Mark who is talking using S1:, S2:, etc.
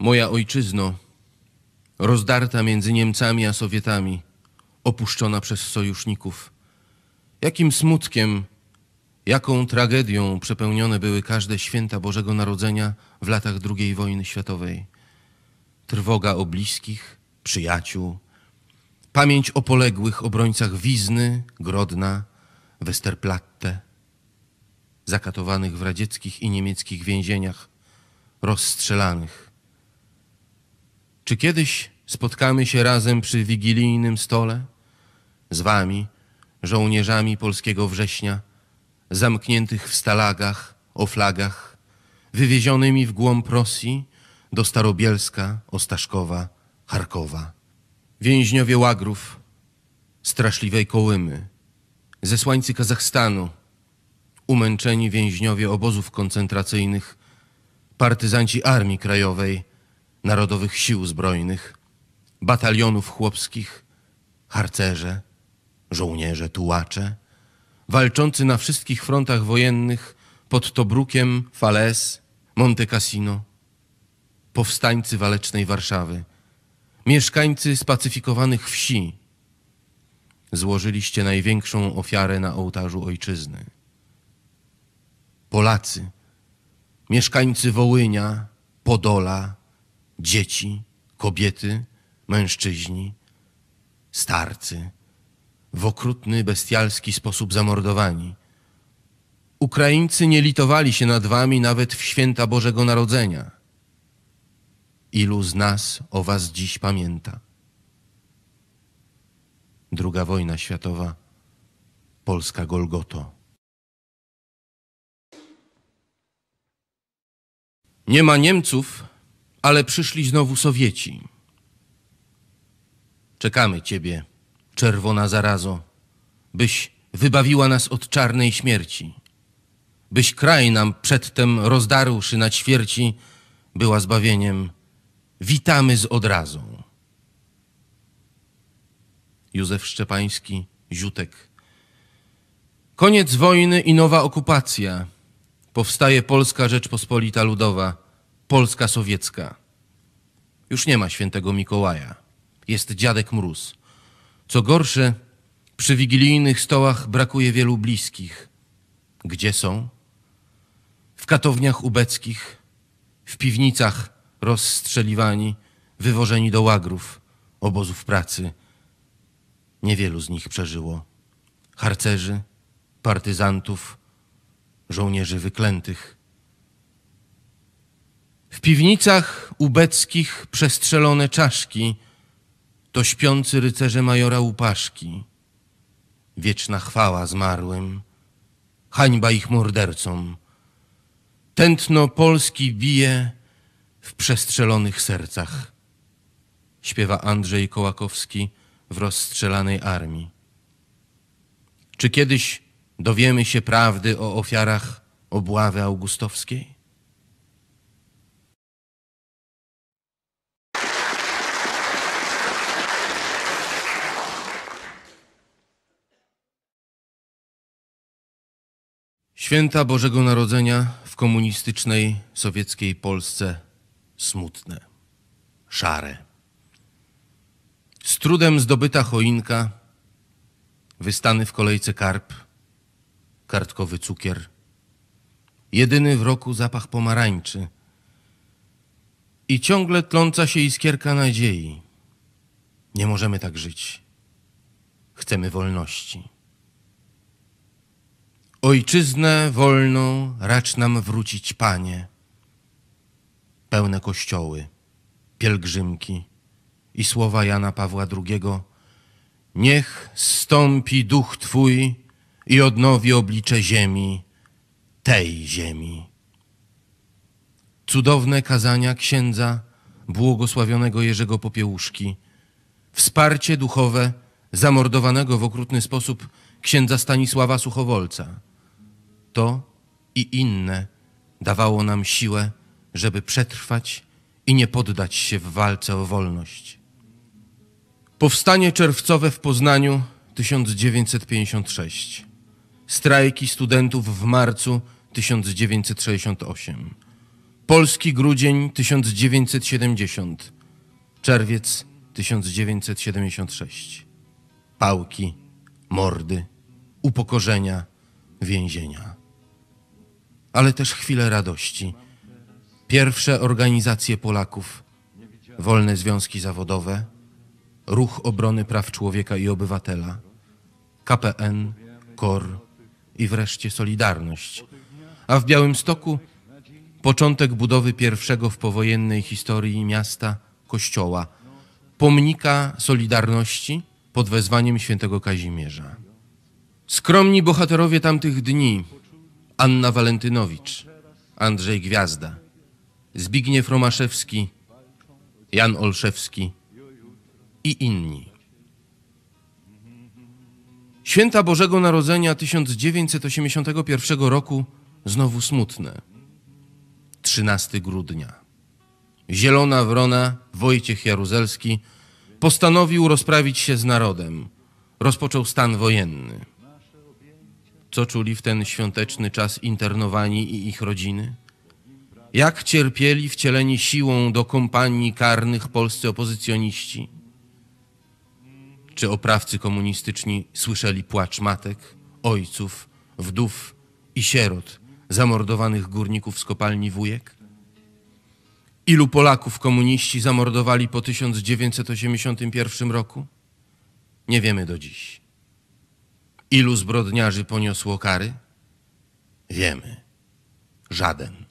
S1: Moja ojczyzno, rozdarta między Niemcami a Sowietami, opuszczona przez sojuszników. Jakim smutkiem, jaką tragedią przepełnione były każde święta Bożego Narodzenia w latach II wojny światowej. Trwoga o bliskich, przyjaciół, pamięć o poległych obrońcach Wizny, Grodna, Westerplatte, zakatowanych w radzieckich i niemieckich więzieniach, rozstrzelanych. Czy kiedyś spotkamy się razem przy wigilijnym stole? Z wami, żołnierzami polskiego września, zamkniętych w stalagach, oflagach, wywiezionymi w głąb Rosji do Starobielska, Ostaszkowa, Charkowa. Więźniowie Łagrów, straszliwej Kołymy, zesłańcy Kazachstanu, umęczeni więźniowie obozów koncentracyjnych, partyzanci Armii Krajowej – Narodowych Sił Zbrojnych, batalionów chłopskich, harcerze, żołnierze, tułacze, walczący na wszystkich frontach wojennych pod Tobrukiem, Fales, Monte Cassino, powstańcy walecznej Warszawy, mieszkańcy spacyfikowanych wsi, złożyliście największą ofiarę na ołtarzu ojczyzny. Polacy, mieszkańcy Wołynia, Podola, dzieci, kobiety, mężczyźni, starcy, w okrutny, bestialski sposób zamordowani. Ukraińcy nie litowali się nad wami nawet w święta Bożego Narodzenia. Ilu z nas o was dziś pamięta? Druga wojna światowa, Polska Golgoto. Nie ma Niemców, ale przyszli znowu Sowieci. Czekamy ciebie, czerwona zarazo, byś wybawiła nas od czarnej śmierci, byś kraj nam przedtem rozdarłszy na ćwierci, była zbawieniem. Witamy z odrazą. Józef Szczepański, Ziutek. Koniec wojny i nowa okupacja. Powstaje Polska Rzeczpospolita Ludowa Polska sowiecka. Już nie ma świętego Mikołaja. Jest dziadek mróz. Co gorsze, przy wigilijnych stołach brakuje wielu bliskich. Gdzie są? W katowniach ubeckich, w piwnicach rozstrzeliwani, wywożeni do łagrów, obozów pracy. Niewielu z nich przeżyło. Harcerzy, partyzantów, żołnierzy wyklętych. W piwnicach ubeckich przestrzelone czaszki to śpiący rycerze majora Łupaszki. Wieczna chwała zmarłym, hańba ich mordercom. Tętno Polski bije w przestrzelonych sercach. Śpiewa Andrzej Kołakowski w rozstrzelanej armii. Czy kiedyś dowiemy się prawdy o ofiarach obławy augustowskiej? Święta Bożego Narodzenia w komunistycznej sowieckiej Polsce smutne, szare. Z trudem zdobyta choinka, wystany w kolejce karp, kartkowy cukier, jedyny w roku zapach pomarańczy i ciągle tląca się iskierka nadziei. Nie możemy tak żyć. Chcemy wolności. Ojczyznę wolną racz nam wrócić, Panie. Pełne kościoły, pielgrzymki i słowa Jana Pawła II. Niech stąpi duch Twój i odnowi oblicze ziemi, tej ziemi. Cudowne kazania księdza błogosławionego Jerzego Popiełuszki, wsparcie duchowe zamordowanego w okrutny sposób księdza Stanisława Suchowolca to i inne dawało nam siłę, żeby przetrwać i nie poddać się w walce o wolność. Powstanie czerwcowe w Poznaniu 1956. Strajki studentów w marcu 1968. Polski grudzień 1970. Czerwiec 1976. Pałki, mordy, upokorzenia, więzienia ale też chwile radości. Pierwsze organizacje Polaków, wolne związki zawodowe, Ruch Obrony Praw Człowieka i Obywatela, KPN, KOR i wreszcie Solidarność. A w Białymstoku początek budowy pierwszego w powojennej historii miasta kościoła, pomnika Solidarności pod wezwaniem świętego Kazimierza. Skromni bohaterowie tamtych dni Anna Walentynowicz, Andrzej Gwiazda, Zbigniew Romaszewski, Jan Olszewski i inni. Święta Bożego Narodzenia 1981 roku znowu smutne. 13 grudnia. Zielona Wrona Wojciech Jaruzelski postanowił rozprawić się z narodem. Rozpoczął stan wojenny co czuli w ten świąteczny czas internowani i ich rodziny? Jak cierpieli wcieleni siłą do kompanii karnych polscy opozycjoniści? Czy oprawcy komunistyczni słyszeli płacz matek, ojców, wdów i sierot zamordowanych górników z kopalni wujek? Ilu Polaków komuniści zamordowali po 1981 roku? Nie wiemy do dziś. Ilu zbrodniarzy poniosło kary? Wiemy. Żaden.